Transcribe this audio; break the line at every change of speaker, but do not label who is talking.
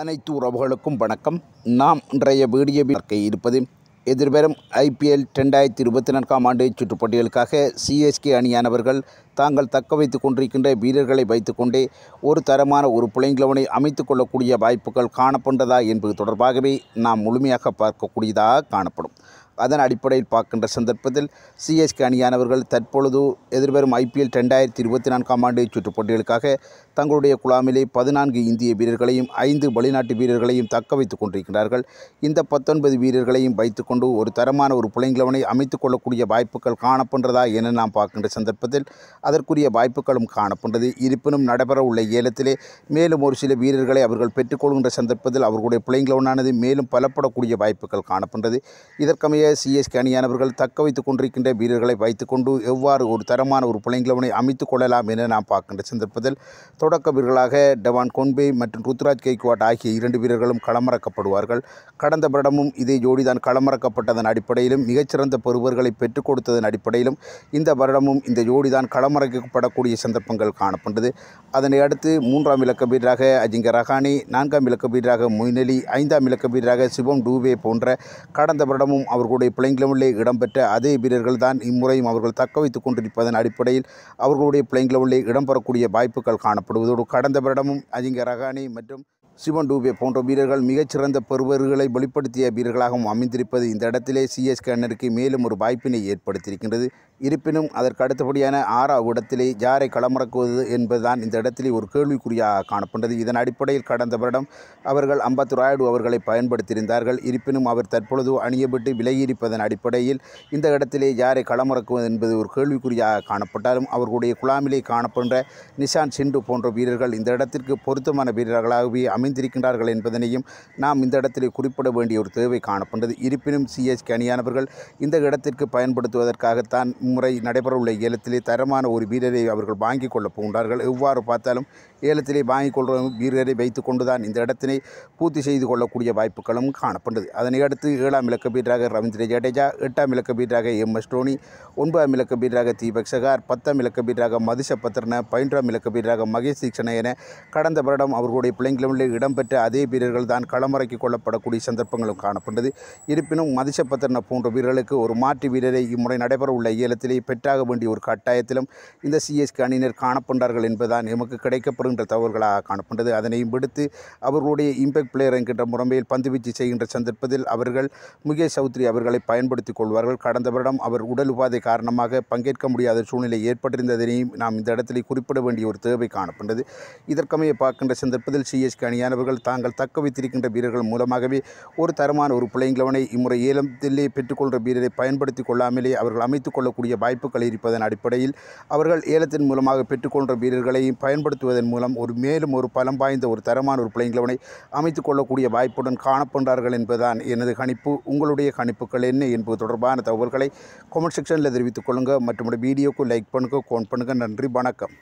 அனைத்து உறவுகளுக்கும் வணக்கம் நாம் இன்றைய வீடியோ பார்க்க இருப்பது எதிர்வரும் ஐபிஎல் ரெண்டாயிரத்தி இருபத்தி நான்காம் ஆண்டு சுற்றுப்பட்டிகளுக்காக சிஎஸ்கே அணியானவர்கள் தாங்கள் தக்க வைத்து கொண்டிருக்கின்ற வீரர்களை வைத்துக்கொண்டே ஒரு தரமான ஒரு புலைங்கிழவனை அமைத்து கொள்ளக்கூடிய வாய்ப்புகள் காணப்பட்டதா என்பது தொடர்பாகவே நாம் முழுமையாக பார்க்கக்கூடியதாக காணப்படும் அதன் அடிப்படையில் பார்க்கின்ற சந்தர்ப்பத்தில் சிஎஸ்கே அணியானவர்கள் தற்பொழுது எதிர்வரும் ஐபிஎல் ரெண்டாயிரத்தி இருபத்தி நான்காம் ஆண்டு சுற்றுப் போட்டிகளுக்காக தங்களுடைய குழாமிலே பதினான்கு இந்திய வீரர்களையும் ஐந்து வெளிநாட்டு வீரர்களையும் தக்க வைத்துக் கொண்டிருக்கிறார்கள் இந்த பத்தொன்பது வீரர்களையும் வைத்துக்கொண்டு ஒரு தரமான ஒரு புலைங்கிழவனை அமைத்துக் கொள்ளக்கூடிய வாய்ப்புகள் காணப்படுறதா என நாம் பார்க்கின்ற சந்தர்ப்பத்தில் அதற்குரிய வாய்ப்புகளும் காணப்படுறது இருப்பினும் நடைபெற உள்ள ஏலத்திலே மேலும் ஒரு சில வீரர்களை அவர்கள் பெற்றுக்கொள்கின்ற சந்தர்ப்பத்தில் அவர்களுடைய புலைங்கிழவனானது மேலும் பலப்படக்கூடிய வாய்ப்புகள் காணப்படுறது இதற்கு இதற்கமைய சிஎஸ்கே அணியானவர்கள் தக்க வைத்துக் கொண்டிருக்கின்ற வீரர்களை வைத்துக்கொண்டு எவ்வாறு ஒரு தரமான ஒரு பிள்ளைங்களவனை அமைத்துக் கொள்ளலாம் என நாம் பார்க்கின்ற சந்தர்ப்பத்தில் தொடக்க வீரர்களாக டவான் கொன்பே மற்றும் ருத்ராஜ் கெய்க்வாட் ஆகிய இரண்டு வீரர்களும் களமறக்கப்படுவார்கள் கடந்த வருடமும் இதே ஜோடிதான் களமறக்கப்பட்டதன் அடிப்படையிலும் மிகச்சிறந்த பருவர்களை பெற்றுக் கொடுத்ததன் அடிப்படையிலும் இந்த வருடமும் இந்த ஜோடிதான் களமறக்கப்படக்கூடிய சந்தர்ப்பங்கள் காணப்பட்டது அதனை அடுத்து மூன்றாம் இலக்க வீரராக அஜிங்க ரஹானி நான்காம் இலக்க வீரராக மொய்னலி ஐந்தாம் இலக்க வீரராக சிவம் டூவே போன்ற கடந்த வருடமும் அவர்களுடைய பிள்ளைங்களிலே இடம்பெற்ற அதே வீரர்கள் தான் இம்முறையும் அவர்கள் தக்க வைத்துக் கொண்டிருப்பதன் அடிப்படையில் அவர்களுடைய பிள்ளைங்களிலே இடம்பெறக்கூடிய வாய்ப்புகள் காணப்படுவதோடு கடந்த வருடமும் அஜிங்க ரஹானி மற்றும் சிவன் டூபே போன்ற வீரர்கள் மிகச்சிறந்த பெறுவர்களை வெளிப்படுத்திய வீரர்களாகவும் அமைந்திருப்பது இந்த இடத்திலே சிஎஸ்கே அண்ணனுக்கு மேலும் ஒரு வாய்ப்பினை ஏற்படுத்தியிருக்கின்றது இருப்பினும் அதற்கு அடுத்தபடியான ஆறாவது இடத்திலே யாரை களமிறக்குவது என்பதுதான் இந்த இடத்திலே ஒரு கேள்விக்குறியாக காணப்பட்டது இதன் அடிப்படையில் கடந்த வருடம் அவர்கள் அம்பத்து ராயுடு அவர்களை பயன்படுத்தியிருந்தார்கள் இருப்பினும் அவர் தற்பொழுது அணியப்பட்டு விலகியிருப்பதன் அடிப்படையில் இந்த இடத்திலே யாரை களமிறக்குவது என்பது ஒரு கேள்விக்குறியாக காணப்பட்டாலும் அவர்களுடைய குழாமிலே காணப்படுகின்ற நிஷான் சிண்டு போன்ற வீரர்கள் இந்த இடத்திற்கு பொருத்தமான வீரர்களாகவே அமை அமைந்திருக்கின்றார்கள் என்பதனையும் நாம் இந்த இடத்தில் குறிப்பிட வேண்டிய ஒரு தேவை காணப்பட்டது இருப்பினும் சிஎஸ்கே அணியானவர்கள் இந்த இடத்திற்கு பயன்படுத்துவதற்காகத்தான் முறை நடைபெறவுள்ள ஏலத்திலே தரமான ஒரு வீரரை அவர்கள் வாங்கிக் கொள்ளப் போகின்றார்கள் எவ்வாறு பார்த்தாலும் ஏலத்திலே வாங்கிக் கொள்ள வீரரை வைத்துக்கொண்டுதான் இந்த இடத்தினை பூர்த்தி செய்து கொள்ளக்கூடிய வாய்ப்புகளும் காணப்பட்டது அதனை அடுத்து ஏழாம் இலக்க பீட்டராக ரவீந்திர ஜடேஜா எட்டாம் இலக்க பீட்டராக எம் எஸ் டோனி ஒன்பதாம் இலக்க பீட்டராக தீபக் சகார் பத்தாம் இலக்க பீட்டராக மதுஷ பத்ரன பதினொன்றாம் இலக்க பீட்டராக மகேஷ் தீக்ஷண என கடந்த வருடம் அவர்களுடைய பிள்ளைங்களும் இடம்பெற்ற அதே வீரர்கள் தான் களமிறக்கி கொள்ளப்படக்கூடிய சந்தர்ப்பங்களும் காணப்பட்டது இருப்பினும் மதிஷபத்திரன போன்ற வீரர்களுக்கு ஒரு மாற்று வீரரை இம்முறை நடைபெற உள்ள ஏலத்திலே பெற்றாக வேண்டிய ஒரு கட்டாயத்திலும் இந்த சிஎஸ்கே அணியினர் காணப்பட்டார்கள் என்பதுதான் எமக்கு கிடைக்கப்படுகின்ற தகவல்களாக காணப்பட்டது அதனையும் விடுத்து அவர்களுடைய இம்பேக்ட் பிளேயர் என்கின்ற முறைமையில் பந்துவீச்சு செய்கின்ற சந்தர்ப்பத்தில் அவர்கள் முகேஷ் சௌத்ரி அவர்களை பயன்படுத்திக் கொள்வார்கள் கடந்த வருடம் அவர் உடல் உபாதை காரணமாக பங்கேற்க முடியாத சூழ்நிலை ஏற்பட்டிருந்ததனையும் நாம் இந்த இடத்திலே குறிப்பிட வேண்டிய ஒரு தேவை காணப்பட்டது இதற்கமைய பார்க்கின்ற சந்தர்ப்பத்தில் சிஎஸ்கே அணியார் திறமையானவர்கள் தாங்கள் தக்க வைத்திருக்கின்ற வீரர்கள் மூலமாகவே ஒரு தரமான ஒரு பிள்ளைங்களவனை இம்முறை ஏலத்திலே பெற்றுக்கொள்கிற வீரரை பயன்படுத்தி கொள்ளாமலே அவர்கள் அமைத்துக் கொள்ளக்கூடிய வாய்ப்புகள் இருப்பதன் அடிப்படையில் அவர்கள் ஏலத்தின் மூலமாக பெற்றுக்கொள்கிற வீரர்களையும் பயன்படுத்துவதன் மூலம் ஒரு மேலும் ஒரு பலம் வாய்ந்த ஒரு தரமான ஒரு பிள்ளைங்களவனை அமைத்துக் கொள்ளக்கூடிய வாய்ப்புடன் காணப்படுகிறார்கள் என்பதுதான் எனது கணிப்பு உங்களுடைய கணிப்புகள் என்ன என்பது தொடர்பான தகவல்களை கொமெண்ட் செக்ஷனில் தெரிவித்துக் கொள்ளுங்கள் மற்றும் வீடியோக்கு லைக் பண்ணுங்கள் கோன் பண்ணுங்கள் நன்றி வணக்கம்